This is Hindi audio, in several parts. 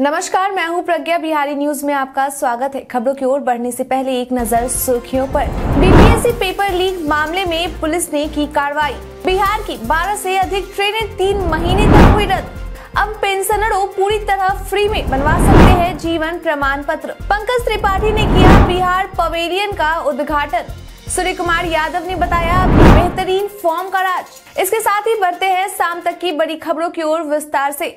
नमस्कार मैं हूं प्रज्ञा बिहारी न्यूज में आपका स्वागत है खबरों की ओर बढ़ने से पहले एक नजर सुर्खियों पर बीपीएससी e पेपर लीक मामले में पुलिस ने की कार्रवाई बिहार की 12 से अधिक ट्रेनें तीन महीने तक हुई रद्द अब पेंशनरों पूरी तरह फ्री में बनवा सकते हैं जीवन प्रमाण पत्र पंकज त्रिपाठी ने किया बिहार पवेलियन का उद्घाटन सूर्य कुमार यादव ने बताया बेहतरीन फॉर्म का राज इसके साथ ही बढ़ते हैं शाम तक की बड़ी खबरों की ओर विस्तार से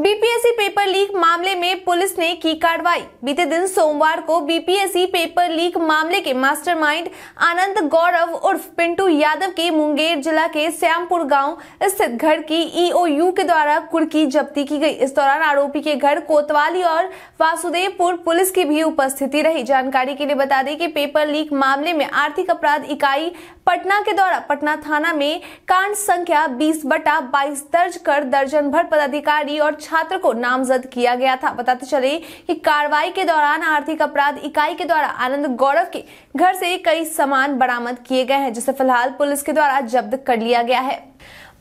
बीपीएससी पेपर लीक मामले में पुलिस ने की कार्रवाई बीते दिन सोमवार को बीपीएससी पेपर लीक मामले के मास्टरमाइंड आनंद गौरव उर्फ पिंटू यादव के मुंगेर जिला के श्यामपुर गांव स्थित घर की ईओयू e के द्वारा कुर्की जब्ती की गई इस दौरान आरोपी के घर कोतवाली और वासुदेवपुर पुलिस की भी उपस्थिति रही जानकारी के लिए बता दें कि पेपर लीक मामले में आर्थिक अपराध इकाई पटना के द्वारा पटना थाना में कांड संख्या बीस बटा बाईस दर्ज कर दर्जन भर पदाधिकारी और छात्र को नामजद किया गया था बताते चले कि कार्रवाई के दौरान आर्थिक अपराध इकाई के द्वारा आनंद गौरव के घर से कई सामान बरामद किए गए हैं जिसे फिलहाल पुलिस के द्वारा जब्त कर लिया गया है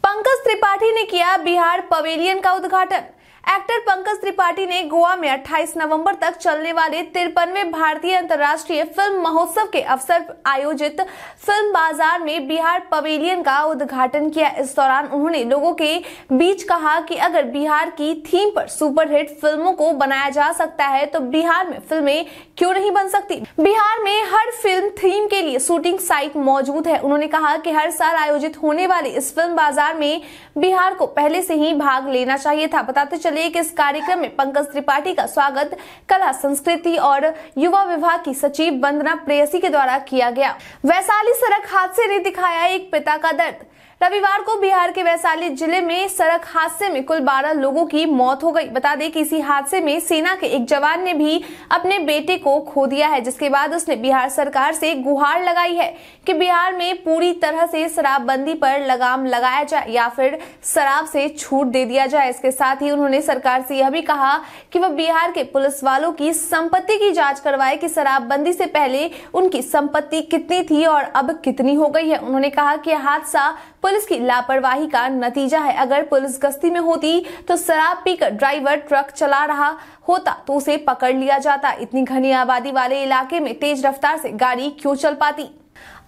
पंकज त्रिपाठी ने किया बिहार पवेलियन का उद्घाटन एक्टर पंकज त्रिपाठी ने गोवा में 28 नवंबर तक चलने वाले तिरपनवे भारतीय अंतर्राष्ट्रीय फिल्म महोत्सव के अवसर आयोजित फिल्म बाजार में बिहार पवेलियन का उद्घाटन किया इस दौरान उन्होंने लोगों के बीच कहा कि अगर बिहार की थीम पर सुपरहिट फिल्मों को बनाया जा सकता है तो बिहार में फिल्में क्यों नहीं बन सकती बिहार में हर फिल्म थीम के लिए शूटिंग साइट मौजूद है उन्होंने कहा की हर साल आयोजित होने वाले इस फिल्म बाजार में बिहार को पहले से ही भाग लेना चाहिए था बताते चले लेक इस कार्यक्रम में पंकज त्रिपाठी का स्वागत कला संस्कृति और युवा विभाग की सचिव वंदना प्रेयसी के द्वारा किया गया वैशाली सड़क हादसे ने दिखाया एक पिता का दर्द रविवार को बिहार के वैशाली जिले में सड़क हादसे में कुल 12 लोगों की मौत हो गई बता दें कि इसी हादसे में सेना के एक जवान ने भी अपने बेटे को खो दिया है जिसके बाद उसने बिहार सरकार से गुहार लगाई है कि बिहार में पूरी तरह से शराबबंदी पर लगाम लगाया जाए या फिर शराब से छूट दे दिया जाए इसके साथ ही उन्होंने सरकार से यह भी कहा कि वह बिहार के पुलिस वालों की संपत्ति की जाँच करवाए की शराबबंदी से पहले उनकी संपत्ति कितनी थी और अब कितनी हो गई है उन्होंने कहा कि हादसा पुलिस की लापरवाही का नतीजा है अगर पुलिस गश्ती में होती तो शराब पीकर ड्राइवर ट्रक चला रहा होता तो उसे पकड़ लिया जाता इतनी घनी आबादी वाले इलाके में तेज रफ्तार से गाड़ी क्यों चल पाती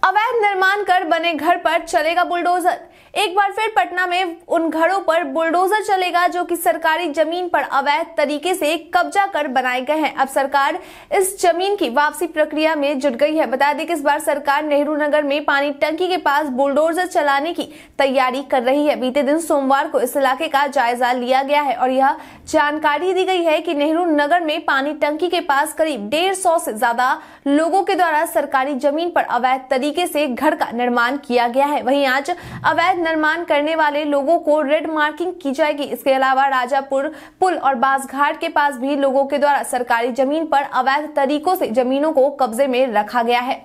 अवैध निर्माण कर बने घर पर चलेगा बुलडोजर एक बार फिर पटना में उन घरों पर बुलडोजर चलेगा जो कि सरकारी जमीन पर अवैध तरीके से कब्जा कर बनाए गए हैं अब सरकार इस जमीन की वापसी प्रक्रिया में जुट गई है बता दें कि इस बार सरकार नेहरू नगर में पानी टंकी के पास बुलडोजर चलाने की तैयारी कर रही है बीते दिन सोमवार को इस इलाके का जायजा लिया गया है और यह जानकारी दी गई है की नेहरू नगर में पानी टंकी के पास करीब डेढ़ सौ से ज्यादा लोगों के द्वारा सरकारी जमीन पर अवैध तरीके से घर का निर्माण किया गया है वही आज अवैध निर्माण करने वाले लोगों को रेड मार्किंग की जाएगी इसके अलावा राजापुर पुल और बांसघाट के पास भी लोगों के द्वारा सरकारी जमीन पर अवैध तरीकों से जमीनों को कब्जे में रखा गया है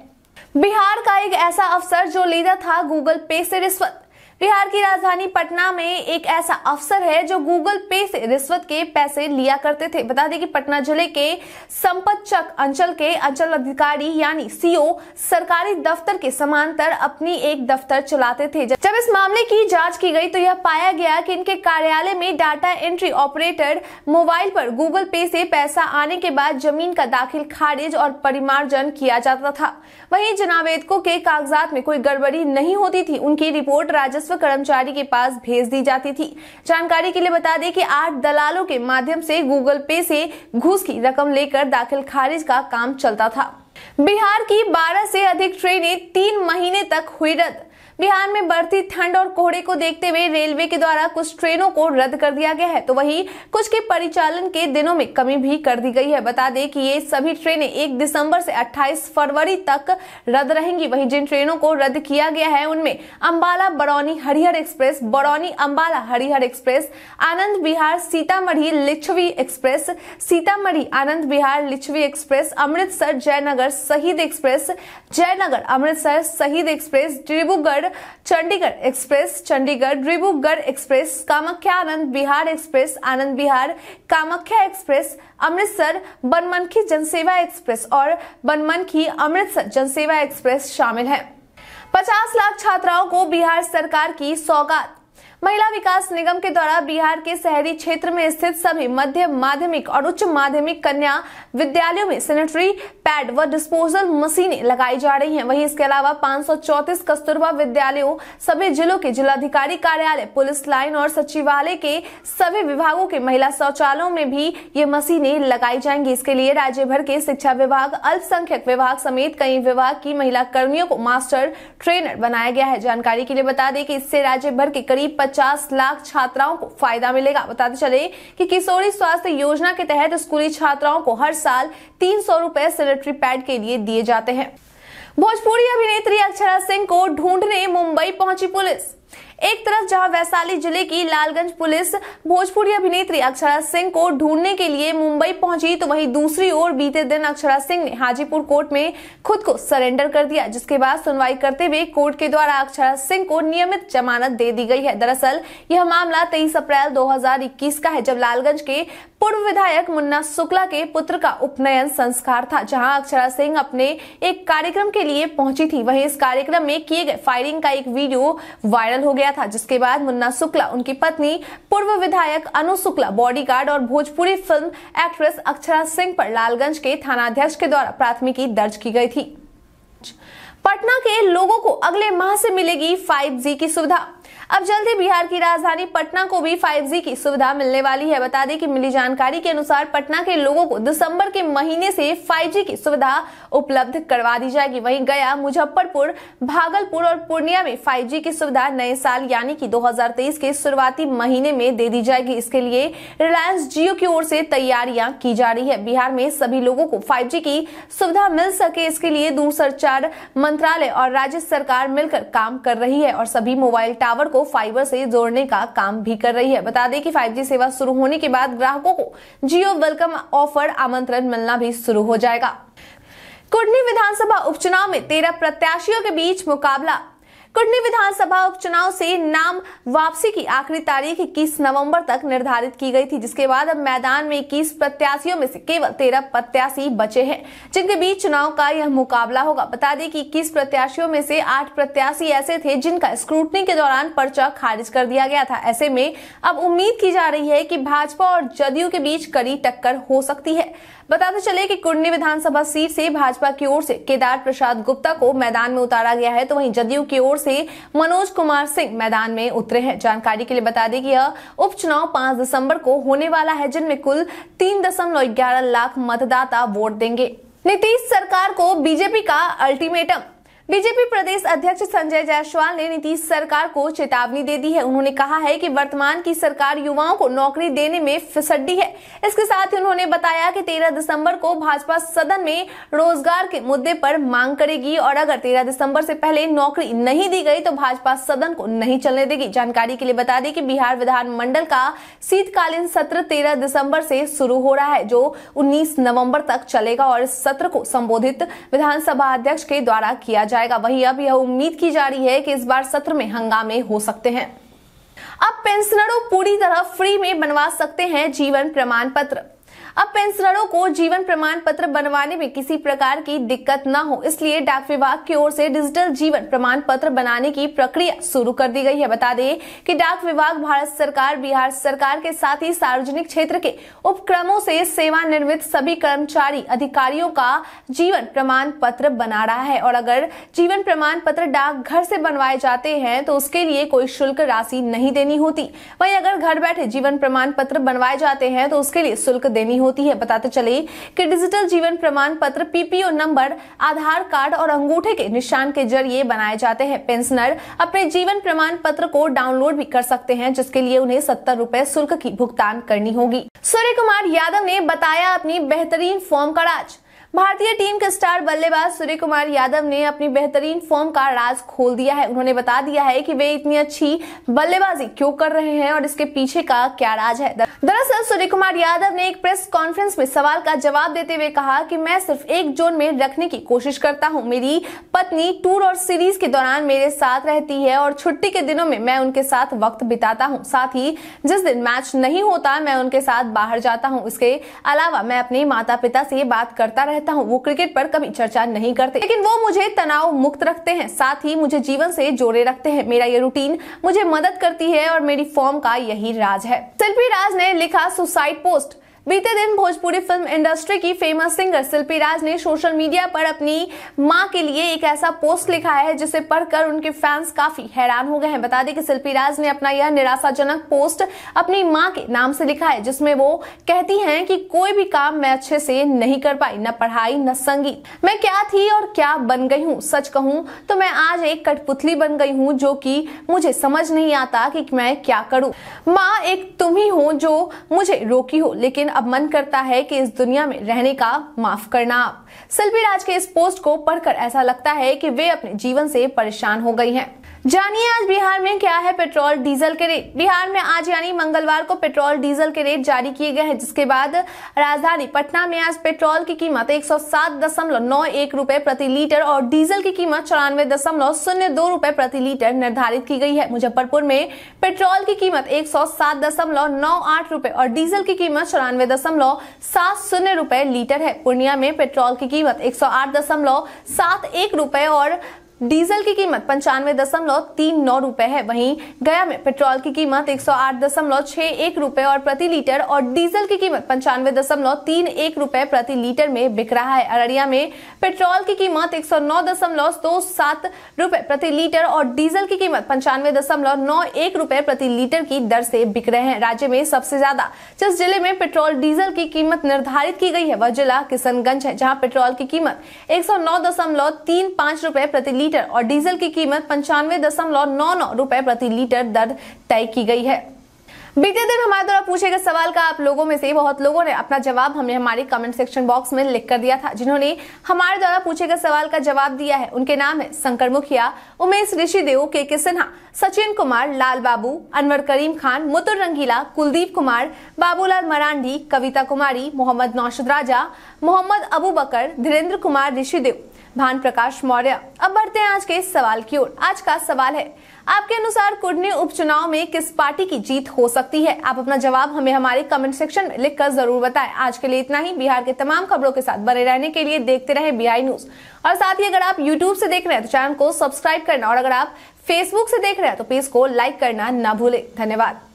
बिहार का एक ऐसा अफसर जो लीडर था गूगल पे से रिश्वत बिहार की राजधानी पटना में एक ऐसा अफसर है जो गूगल पे से रिश्वत के पैसे लिया करते थे बता दें कि पटना जिले के संपतचक अंचल के अंचल अधिकारी यानी सीओ सरकारी दफ्तर के समांतर अपनी एक दफ्तर चलाते थे जब इस मामले की जांच की गई तो यह पाया गया कि इनके कार्यालय में डाटा एंट्री ऑपरेटर मोबाइल पर गूगल पे से पैसा आने के बाद जमीन का दाखिल खारिज और परिमार्जन किया जाता था वही जनावेदकों के कागजात में कोई गड़बड़ी नहीं होती थी उनकी रिपोर्ट राजस्व कर्मचारी के पास भेज दी जाती थी जानकारी के लिए बता दें कि आठ दलालों के माध्यम से गूगल पे से घूस की रकम लेकर दाखिल खारिज का काम चलता था बिहार की 12 से अधिक ट्रेनें तीन महीने तक हुई रद्द बिहार में बढ़ती ठंड और कोहरे को देखते हुए रेलवे के द्वारा कुछ ट्रेनों को रद्द कर दिया गया है तो वही कुछ के परिचालन के दिनों में कमी भी कर दी गई है बता दें कि ये सभी ट्रेनें एक दिसंबर से अट्ठाईस फरवरी तक रद्द रहेंगी वही जिन ट्रेनों को रद्द किया गया है उनमें Ambala Barauni Harihar express Barauni Ambala Harihar express Anand Bihar Sitamarhi Lichchavi express Sitamarhi Anand Bihar Lichchavi express Amritsar Jaynagar Shaheed express Jaynagar Amritsar Shaheed express Dibrugarh Chandigarh express Chandigarh Dibrugarh express Kamakhya Anand Bihar express Anand Bihar Kamakhya express Amritsar Banmankhi Jansewa express और बनमनखी अमृतसर जनसेवा एक्सप्रेस शामिल है 50 लाख छात्राओं को बिहार सरकार की सौगात महिला विकास निगम के द्वारा बिहार के शहरी क्षेत्र में स्थित सभी मध्य माध्यमिक और उच्च माध्यमिक कन्या विद्यालयों में सैनिटरी पैड व डिस्पोजल मशीनें लगाई जा रही हैं वहीं इसके अलावा पाँच कस्तूरबा विद्यालयों सभी जिलों के जिलाधिकारी कार्यालय पुलिस लाइन और सचिवालय के सभी विभागों के महिला शौचालयों में भी ये मशीने लगाई जाएंगी इसके लिए राज्य भर के शिक्षा विभाग अल्पसंख्यक विभाग समेत कई विभाग की महिला कर्मियों को मास्टर ट्रेनर बनाया गया है जानकारी के लिए बता दें कि इससे राज्य भर के करीब 50 लाख छात्राओं को फायदा मिलेगा बताते चले कि किशोरी स्वास्थ्य योजना के तहत स्कूली छात्राओं को हर साल तीन सौ रूपए सेनेटरी पैड के लिए दिए जाते हैं भोजपुरी अभिनेत्री अक्षरा सिंह को ढूंढने मुंबई पहुंची पुलिस एक तरफ जहां वैशाली जिले की लालगंज पुलिस भोजपुरी अभिनेत्री अक्षरा सिंह को ढूंढने के लिए मुंबई पहुंची तो वहीं दूसरी ओर बीते दिन अक्षरा सिंह ने हाजीपुर कोर्ट में खुद को सरेंडर कर दिया जिसके बाद सुनवाई करते हुए कोर्ट के द्वारा अक्षरा सिंह को नियमित जमानत दे दी गई है दरअसल यह मामला तेईस अप्रैल दो का है जब लालगंज के पूर्व विधायक मुन्ना शुक्ला के पुत्र का उपनयन संस्कार था जहां अक्षरा सिंह अपने एक कार्यक्रम के लिए पहुंची थी वहीं इस कार्यक्रम में किए गए फायरिंग का एक वीडियो वायरल हो गया गया था जिसके बाद मुन्ना शुक्ला उनकी पत्नी पूर्व विधायक अनु शुक्ला बॉडी और भोजपुरी फिल्म एक्ट्रेस अक्षरा सिंह पर लालगंज के थानाध्यक्ष के द्वारा प्राथमिकी दर्ज की गई थी पटना के लोगों को अगले माह से मिलेगी 5G की सुविधा अब जल्द ही बिहार की राजधानी पटना को भी 5G की सुविधा मिलने वाली है बता दें कि मिली जानकारी के अनुसार पटना के लोगों को दिसंबर के महीने से 5G की सुविधा उपलब्ध करवा दी जाएगी वहीं गया मुजफ्फरपुर भागलपुर और पूर्णिया में 5G की सुविधा नए साल यानी कि 2023 के शुरुआती महीने में दे दी जाएगी इसके लिए रिलायंस जियो की ओर से तैयारियां की जा रही है बिहार में सभी लोगों को फाइव की सुविधा मिल सके इसके लिए दूरसंचार मंत्रालय और राज्य सरकार मिलकर काम कर रही है और सभी मोबाइल टावर को फाइबर से जोड़ने का काम भी कर रही है बता दें कि 5G सेवा शुरू होने के बाद ग्राहकों को जियो वेलकम ऑफर आमंत्रण मिलना भी शुरू हो जाएगा कुडनी विधानसभा उपचुनाव में तेरह प्रत्याशियों के बीच मुकाबला कुटनी विधानसभा उपचुनाव से नाम वापसी की आखिरी तारीख इक्कीस नवम्बर तक निर्धारित की गई थी जिसके बाद अब मैदान में इक्कीस प्रत्याशियों में से केवल तेरह प्रत्याशी बचे हैं जिनके बीच चुनाव का यह मुकाबला होगा बता दें कि इक्कीस प्रत्याशियों में से आठ प्रत्याशी ऐसे थे जिनका स्क्रूटनी के दौरान पर्चा खारिज कर दिया गया था ऐसे में अब उम्मीद की जा रही है की भाजपा और जदयू के बीच कड़ी टक्कर हो सकती है बताते चले कि कुंडली विधानसभा सीट से भाजपा की ओर से केदार प्रसाद गुप्ता को मैदान में उतारा गया है तो वहीं जदयू की ओर से मनोज कुमार सिंह मैदान में उतरे हैं जानकारी के लिए बता दें कि यह उपचुनाव पांच दिसंबर को होने वाला है जिनमें कुल तीन दशमलव ग्यारह लाख मतदाता वोट देंगे नीतीश सरकार को बीजेपी का अल्टीमेटम बीजेपी प्रदेश अध्यक्ष संजय जायसवाल ने नीतीश सरकार को चेतावनी दे दी है उन्होंने कहा है कि वर्तमान की सरकार युवाओं को नौकरी देने में फिसड्डी है इसके साथ ही उन्होंने बताया कि 13 दिसंबर को भाजपा सदन में रोजगार के मुद्दे पर मांग करेगी और अगर 13 दिसंबर से पहले नौकरी नहीं दी गई तो भाजपा सदन को नहीं चलने देगी जानकारी के लिए बता दें कि बिहार विधानमंडल का शीतकालीन सत्र तेरह दिसम्बर से शुरू हो रहा है जो उन्नीस नवम्बर तक चलेगा और इस सत्र को संबोधित विधानसभा अध्यक्ष के द्वारा किया जाएगा जाएगा वहीं अब यह उम्मीद की जा रही है कि इस बार सत्र में हंगामे हो सकते हैं अब पेंशनरों पूरी तरह फ्री में बनवा सकते हैं जीवन प्रमाण पत्र अब पेंशनरों को जीवन प्रमाण पत्र बनवाने में किसी प्रकार की दिक्कत न हो इसलिए डाक विभाग की ओर से डिजिटल जीवन प्रमाण पत्र बनाने की प्रक्रिया शुरू कर दी गई है बता दें कि डाक विभाग भारत सरकार बिहार सरकार के साथ ही सार्वजनिक क्षेत्र के उपक्रमों से सेवानिर्मित सभी कर्मचारी अधिकारियों का जीवन प्रमाण पत्र बना रहा है और अगर जीवन प्रमाण पत्र डाक घर से बनवाए जाते हैं तो उसके लिए कोई शुल्क राशि नहीं देनी होती वही अगर घर बैठे जीवन प्रमाण पत्र बनवाए जाते हैं तो उसके लिए शुल्क देनी होती है बताते चले कि डिजिटल जीवन प्रमाण पत्र पीपीओ नंबर आधार कार्ड और अंगूठे के निशान के जरिए बनाए जाते हैं पेंशनर अपने जीवन प्रमाण पत्र को डाउनलोड भी कर सकते हैं जिसके लिए उन्हें सत्तर रूपए शुल्क की भुगतान करनी होगी सूर्य कुमार यादव ने बताया अपनी बेहतरीन फॉर्म का राज भारतीय टीम के स्टार बल्लेबाज सूर्य कुमार यादव ने अपनी बेहतरीन फॉर्म का राज खोल दिया है उन्होंने बता दिया है कि वे इतनी अच्छी बल्लेबाजी क्यों कर रहे हैं और इसके पीछे का क्या राज है दरअसल सूर्य कुमार यादव ने एक प्रेस कॉन्फ्रेंस में सवाल का जवाब देते हुए कहा कि मैं सिर्फ एक जोन में रखने की कोशिश करता हूँ मेरी पत्नी टूर और सीरीज के दौरान मेरे साथ रहती है और छुट्टी के दिनों में मैं उनके साथ वक्त बिताता हूँ साथ ही जिस दिन मैच नहीं होता मैं उनके साथ बाहर जाता हूँ इसके अलावा मैं अपने माता पिता से बात करता रहता रहता हूँ वो क्रिकेट पर कभी चर्चा नहीं करते लेकिन वो मुझे तनाव मुक्त रखते हैं साथ ही मुझे जीवन से जोड़े रखते हैं मेरा ये रूटीन मुझे मदद करती है और मेरी फॉर्म का यही राज है शिल्पी राज ने लिखा सुसाइड पोस्ट बीते दिन भोजपुरी फिल्म इंडस्ट्री की फेमस सिंगर शिल्पी राज ने सोशल मीडिया पर अपनी माँ के लिए एक ऐसा पोस्ट लिखा है जिसे पढ़कर उनके फैंस काफी हैरान हो गए हैं बता दें कि शिल्पी राज ने अपना यह निराशाजनक पोस्ट अपनी माँ के नाम से लिखा है जिसमें वो कहती हैं कि कोई भी काम मैं अच्छे से नहीं कर पाई न पढ़ाई न संगीत मैं क्या थी और क्या बन गई हूँ सच कहूँ तो मैं आज एक कठपुतली बन गई हूँ जो की मुझे समझ नहीं आता की मैं क्या करूँ माँ एक तुम ही हो जो मुझे रोकी हो लेकिन अब मन करता है कि इस दुनिया में रहने का माफ करना सलबी राज के इस पोस्ट को पढ़कर ऐसा लगता है कि वे अपने जीवन से परेशान हो गई हैं जानिए आज बिहार में क्या है पेट्रोल डीजल के रेट बिहार में आज यानी मंगलवार को पेट्रोल डीजल के रेट जारी किए गए हैं जिसके बाद राजधानी पटना में आज पेट्रोल की कीमत एक सौ रूपए प्रति लीटर और डीजल की कीमत चौरानवे दशमलव शून्य दो रुपए प्रति लीटर निर्धारित की गई है मुजफ्फरपुर में पेट्रोल की कीमत एक सौ और डीजल की कीमत चौरानवे दशमलव सात शून्य रुपए लीटर है पूर्णिया में पेट्रोल की कीमत एक सौ और डीजल की कीमत पंचानवे दशमलव तीन नौ रूपए है वहीं गया में पेट्रोल की कीमत एक सौ आठ दशमलव छह एक रूपए और प्रति लीटर और डीजल की कीमत पंचानवे दशमलव तीन एक रूपए प्रति लीटर में बिक रहा है अररिया में पेट्रोल की कीमत एक सौ नौ दशमलव दो सात रूपए प्रति लीटर और डीजल की कीमत पंचानवे दशमलव नौ एक रूपए प्रति लीटर की दर से बिक रहे हैं राज्य में सबसे ज्यादा जिस जिले में पेट्रोल डीजल की कीमत निर्धारित की गई है वह जिला किशनगंज है जहाँ पेट्रोल की कीमत एक सौ नौ दशमलव तीन पाँच रूपए प्रति लीटर लीटर और डीजल की कीमत पंचानवे दशमलव नौ नौ रुपए प्रति लीटर दर तय की गई है बीते दिन हमारे द्वारा पूछे गए सवाल का आप लोगों में से बहुत लोगों ने अपना जवाब हमें हमारे कमेंट सेक्शन बॉक्स में लिख कर दिया था जिन्होंने हमारे द्वारा पूछे गए सवाल का जवाब दिया है उनके नाम है शंकर मुखिया उमेश ऋषि देव के के सिन्हा सचिन कुमार लाल बाबू अनवर करीम खान मुतुर रंगीला कुलदीप कुमार बाबूलाल मरांडी कविता कुमारी मोहम्मद नौशद राजा मोहम्मद अबू बकर धीरेन्द्र कुमार ऋषिदेव भान प्रकाश मौर्य अब बढ़ते हैं आज के इस सवाल की ओर आज का सवाल है आपके अनुसार कुडनी उपचुनाव में किस पार्टी की जीत हो सकती है आप अपना जवाब हमें हमारे कमेंट सेक्शन में लिखकर जरूर बताएं आज के लिए इतना ही बिहार के तमाम खबरों के साथ बने रहने के लिए देखते रहे बिहार न्यूज और साथ ही अगर आप यूट्यूब से देख रहे हैं तो चैनल को सब्सक्राइब करना और अगर आप फेसबुक से देख रहे हैं तो पेज को लाइक करना ना भूले धन्यवाद